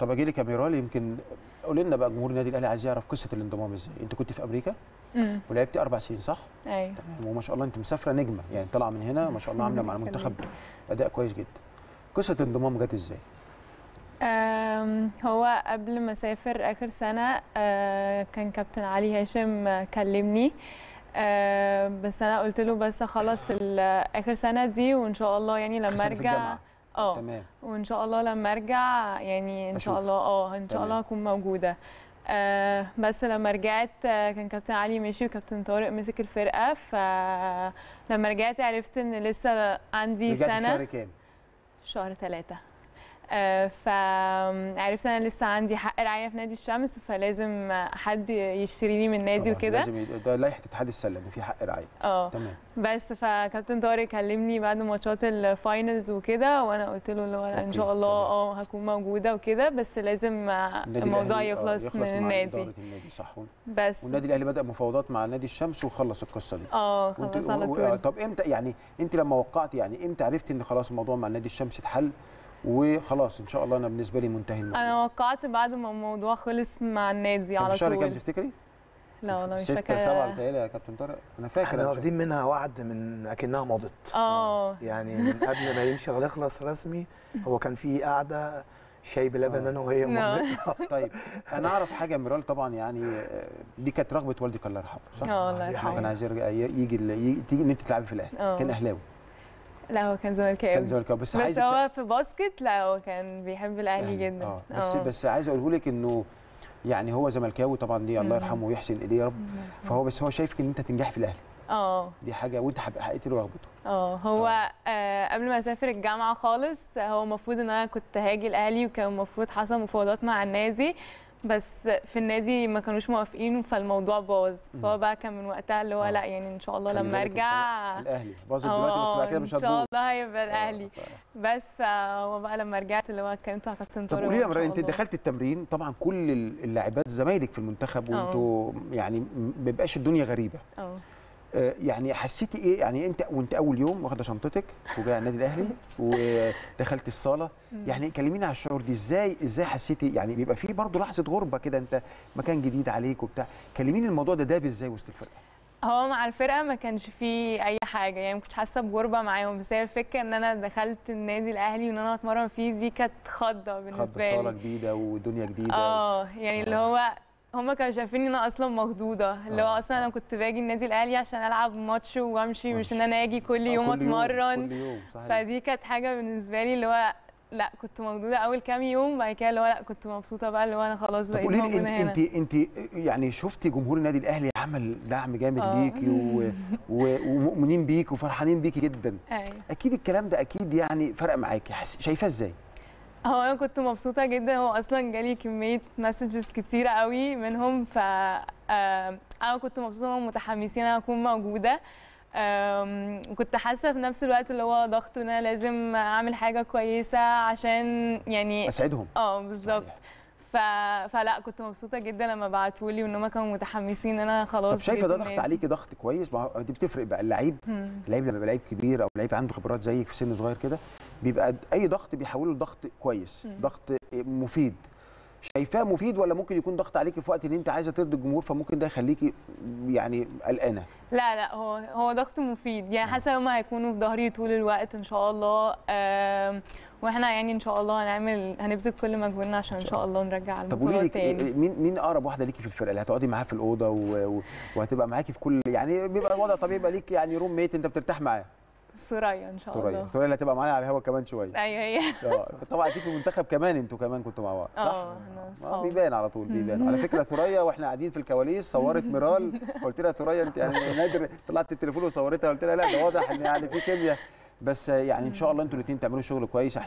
طب اجي لك يا ميرال يمكن قول لنا بقى جمهور النادي الاهلي عايز يعرف قصه الانضمام ازاي انت كنت في امريكا ولعبتي اربع سنين صح ايوه تمام وما شاء الله انت مسافره نجمه يعني طالعه من هنا ما شاء الله عامله مع المنتخب اداء كويس جدا قصه الانضمام جت ازاي هو قبل ما اسافر اخر سنه أه، كان كابتن علي هاشم كلمني أه، بس انا قلت له بس خلاص اخر سنه دي وان شاء الله يعني لما ارجع اه تمام وان شاء الله لما ارجع يعني ان شاء الله اه ان شاء الله هكون موجوده آه بس لما رجعت آه كان كابتن علي ماشي وكابتن طارق مسك الفرقه فلما رجعت عرفت ان لسه عندي رجعت سنه شهر كام؟ شهر ثلاثه آه، فعرفت انا لسه عندي حق رعايه في نادي الشمس فلازم حد يشتريني من نادي وكده لازم ده لائحه اتحاد السله ان في حق رعايه اه تمام بس فكابتن طارق كلمني بعد ماتشات الفاينلز وكده وانا قلت له اللي هو ان شاء الله اه هكون موجوده وكده بس لازم الموضوع آه، يخلص, يخلص من النادي النادي صح بس والنادي الاهلي بدا مفاوضات مع نادي الشمس وخلص القصه دي اه خلص على طول طب امتى يعني انت لما وقعت يعني امتى عرفتي ان خلاص الموضوع مع نادي الشمس اتحل وخلاص ان شاء الله انا بالنسبه لي منتهي الموضوع انا وقعت بعد ما الموضوع خلص مع النادي على طول شهر كام تفتكري؟ لا والله مش فاكره 6 7 بتهيألي يا كابتن طارق انا فاكر احنا واخدين منها وعد من اكنها مضت اه يعني من قبل ما يمشي يخلص رسمي هو كان في قاعده شاي بلبن انا آه. وهي آه. طيب انا اعرف حاجه ميرال طبعا يعني آه، دي كانت رغبه والدك الله يرحمه صح؟ اه الله يرحمه كان عايز يجي تيجي ان انت تلعبي في الاهلي كان اهلاوي لا هو كان زملكاوي كان زملكاوي بس, بس هو في باسكت لا هو كان بيحب الاهلي يعني، جدا اه بس أوه. بس عايز اقوله لك انه يعني هو زملكاوي طبعا دي الله يرحمه ويحسن اليه يا رب فهو بس هو شايفك ان انت تنجح في الاهلي اه دي حاجه وانت حققتي له رغبته اه هو أوه. آه، قبل ما اسافر الجامعه خالص هو المفروض ان انا كنت هاجي الاهلي وكان المفروض حصل مفاوضات مع النادي بس في النادي ما كانوش موافقين فالموضوع باظ فهو بقى كان من وقتها اللي هو آه. لا يعني ان شاء الله لما ارجع الاهلي باظت آه، دلوقتي بس بعد كده مش هتبوظ ان شاء الله هيبقى الاهلي آه، بس فهو بقى لما رجعت اللي هو اتكلمت مع كابتن طارق طب قولي يا انت دخلت التمرين طبعا كل اللاعبات زمايلك في المنتخب وانتوا يعني ما بيبقاش الدنيا غريبه اه آه، يعني حسيتي ايه يعني انت وانت اول يوم واخده شنطتك وجايه النادي الاهلي ودخلت الصاله يعني كلمينا على الشعور دي ازاي ازاي حسيتي يعني بيبقى في برضه لحظه غربه كده انت مكان جديد عليك وبتاع كلميني الموضوع ده داب ازاي وسط الفرقه هو مع الفرقه ما كانش فيه اي حاجه يعني ما كنتش حاسه بغربه معاهم بس هي الفكره ان انا دخلت النادي الاهلي وان انا اتمرن فيه دي كانت خضه بالنسبه لي خضه صاله جديده ودنيا جديده اه يعني اللي آه. هو هما كانوا شايفين ان انا اصلا مخضوضه اللي هو آه، اصلا انا آه. كنت باجي النادي الاهلي عشان العب ماتش وامشي مش ان انا اجي آه، كل يوم اتمرن كل يوم صحيح. فدي كانت حاجه بالنسبه لي اللي هو لا كنت مخضوضه اول كام يوم بعد كده اللي هو لا كنت مبسوطه بقى اللي هو انا خلاص بقيت قولي لي انت انت يعني شفتي جمهور النادي الاهلي عمل دعم جامد آه. ليكي ومؤمنين بيك وفرحانين بيكي جدا آه. اكيد الكلام ده اكيد يعني فرق معاكي شايفاه ازاي؟ هو انا كنت مبسوطه جدا هو اصلا جالي كميه مسجز كتيره قوي منهم ف انا كنت مبسوطه هم متحمسين انا اكون موجوده وكنت حاسه في نفس الوقت اللي هو ضغط ان انا لازم اعمل حاجه كويسه عشان يعني اسعدهم اه بالظبط ف... فلا كنت مبسوطه جدا لما بعتوا لي وان هم كانوا متحمسين ان انا خلاص طب شايفه ده ضغط عليكي ضغط كويس ما دي بتفرق بقى اللعيب اللعيب لما يبقى لعيب كبير او لعيب عنده خبرات زيك في سن صغير كده بيبقى اي ضغط بيحوله لضغط كويس ضغط إيه، مفيد شايفاه مفيد ولا ممكن يكون ضغط عليكي في وقت ان انت عايزه ترضي الجمهور فممكن ده يخليكي يعني قلقانه لا لا هو هو ضغط مفيد يعني حسب ما هيكونوا في ظهري طول الوقت ان شاء الله واحنا يعني ان شاء الله هنعمل هنبذل كل مجهودنا عشان ان شاء الله نرجع الموضوع تاني لي إيه، مين مين اقرب واحده ليكي في الفرقه اللي هتقعدي معاها في الاوضه وهتبقى معاكي في كل يعني بيبقى الوضع طبيعي يبقى ليك يعني روم ميت انت بترتاح معاه ثريا ان شاء الله ثريا ثريا اللي هتبقى معانا على الهوا كمان شويه ايوه هي آه، طبعا اكيد في المنتخب كمان انتوا كمان كنتوا مع بعض صح؟ اه, آه، بيبان على طول بيبان على فكره ثريا واحنا قاعدين في الكواليس صورت ميرال قلت لها ثريا انت يعني نادر طلعت التليفون وصورتها قلت لها لا ده واضح ان يعني في كيمياء بس يعني ان شاء الله انتوا الاثنين تعملوا شغل كويس